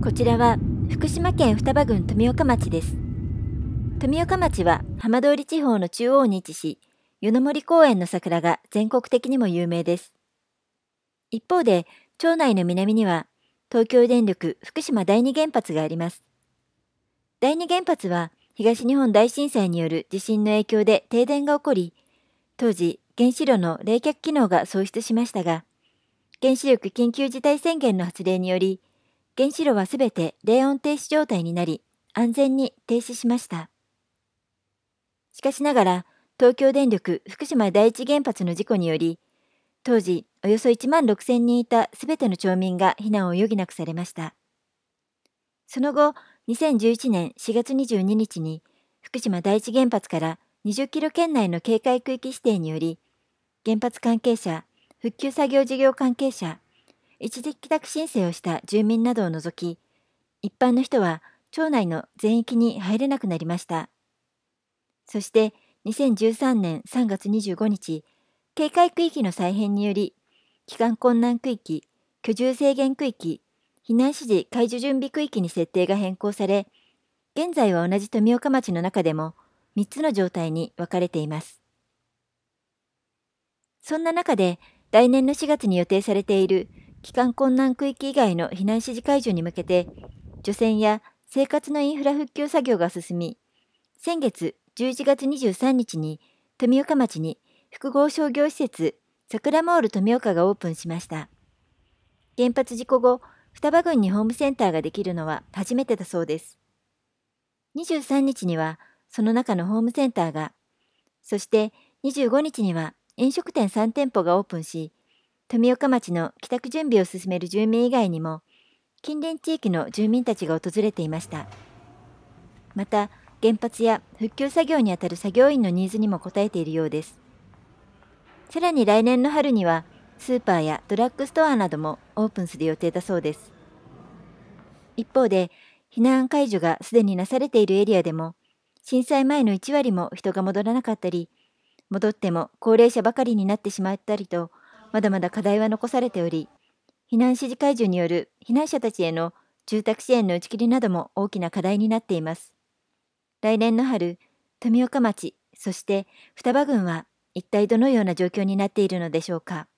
こちらは福島県双葉郡富岡町です。富岡町は浜通り地方の中央に位置し、湯の森公園の桜が全国的にも有名です。一方で、町内の南には東京電力福島第二原発があります。第二原発は東日本大震災による地震の影響で停電が起こり、当時原子炉の冷却機能が喪失しましたが、原子力緊急事態宣言の発令により、原子炉はすべて冷温停止状態になり、安全に停止しました。しかしながら、東京電力福島第一原発の事故により、当時およそ1万6000人いたすべての町民が避難を余儀なくされました。その後、2011年4月22日に、福島第一原発から20キロ圏内の警戒区域指定により、原発関係者、復旧作業事業関係者、一時帰宅申請をした住民などを除き、一般の人は町内の全域に入れなくなりました。そして2013年3月25日、警戒区域の再編により、帰還困難区域、居住制限区域、避難指示解除準備区域に設定が変更され、現在は同じ富岡町の中でも3つの状態に分かれています。そんな中で来年の4月に予定されている帰還困難区域以外の避難指示解除に向けて、除染や生活のインフラ復旧作業が進み、先月11月23日に富岡町に複合商業施設桜モール富岡がオープンしました。原発事故後、双葉郡にホームセンターができるのは初めてだそうです。23日にはその中のホームセンターが、そして25日には飲食店3店舗がオープンし、富岡町の帰宅準備を進める住民以外にも近隣地域の住民たちが訪れていましたまた原発や復旧作業にあたる作業員のニーズにも応えているようですさらに来年の春にはスーパーやドラッグストアなどもオープンする予定だそうです一方で避難解除がすでになされているエリアでも震災前の1割も人が戻らなかったり戻っても高齢者ばかりになってしまったりとまだまだ課題は残されており、避難指示解除による避難者たちへの住宅支援の打ち切りなども大きな課題になっています。来年の春、富岡町、そして双葉郡は一体どのような状況になっているのでしょうか。